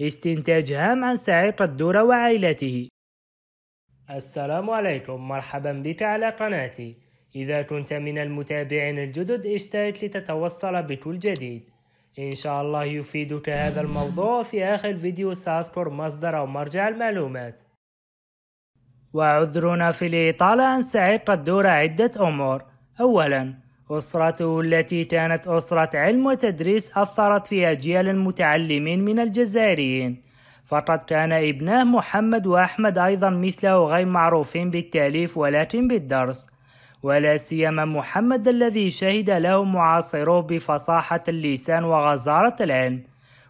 استنتاج هام عن سعيد الدورة وعائلته السلام عليكم مرحبا بك على قناتي إذا كنت من المتابعين الجدد اشترك لتتوصل بكل جديد إن شاء الله يفيدك هذا الموضوع في آخر الفيديو سأذكر مصدر أو مرجع المعلومات وعذرنا في الإطالة عن سعيد الدورة عدة أمور أولا أسرته التي كانت أسرة علم وتدريس أثرت في أجيال المتعلمين من الجزائريين فقد كان ابناه محمد وأحمد أيضا مثله غير معروفين بالتأليف ولكن بالدرس ولا سيما محمد الذي شهد له معاصروه بفصاحة اللسان وغزارة العلم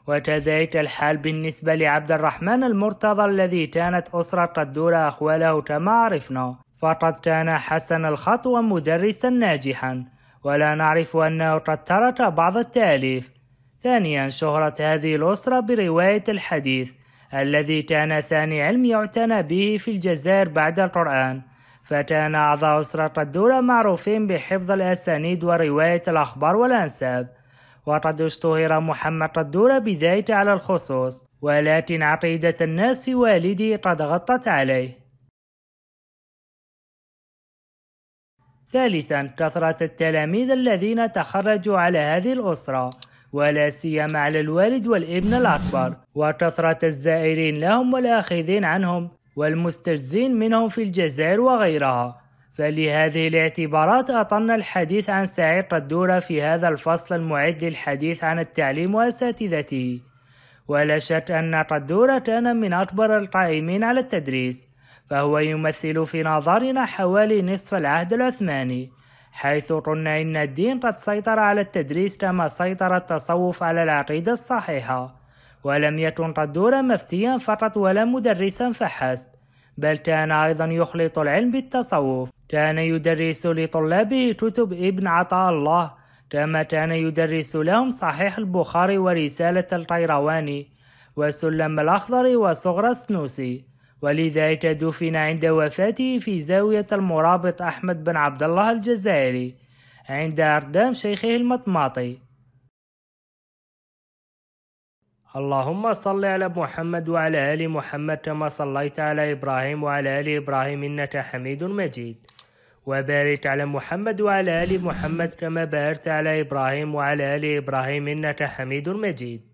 وكذلك الحال بالنسبة لعبد الرحمن المرتضى الذي كانت أسرة قدورة أخواله كما عرفنا فقد كان حسن الخط ومدرسا ناجحا ولا نعرف أنه قد ترك بعض التأليف ثانيا شهرة هذه الأسرة برواية الحديث الذي كان ثاني علم يعتنى به في الجزائر بعد القرآن فكان أعضاء أسرة الدولة معروفين بحفظ الأسانيد ورواية الأخبار والأنساب وقد اشتهر محمد قدورة بذلك على الخصوص ولكن عقيدة الناس في والده قد غطت عليه ثالثا كثرة التلاميذ الذين تخرجوا على هذه الأسرة ولا سيما على الوالد والابن الأكبر وكثرة الزائرين لهم والآخذين عنهم والمستجزين منهم في الجزائر وغيرها فلهذه الاعتبارات أطلنا الحديث عن سعيد قدورة في هذا الفصل المعد للحديث عن التعليم وأساتذته ولا شك أن قدورة كان من أكبر القائمين على التدريس فهو يمثل في نظرنا حوالي نصف العهد العثماني حيث قلنا إن الدين قد سيطر على التدريس كما سيطر التصوف على العقيدة الصحيحة ولم يكن قدورا مفتيا فقط ولا مدرسا فحسب بل كان أيضا يخلط العلم بالتصوف كان يدرس لطلابه كتب ابن عطاء الله كما كان يدرس لهم صحيح البخاري ورسالة القيرواني وسلم الأخضر وصغرى السنوسي ولذلك دفن عند وفاته في زاوية المرابط أحمد بن عبد الله الجزائري عند أردام شيخه المطماطي اللهم صل على محمد وعلى آل محمد كما صليت على إبراهيم وعلى آل إبراهيم إنك حميد مجيد وبارك على محمد وعلى آل محمد كما باركت على إبراهيم وعلى آل إبراهيم إنك حميد مجيد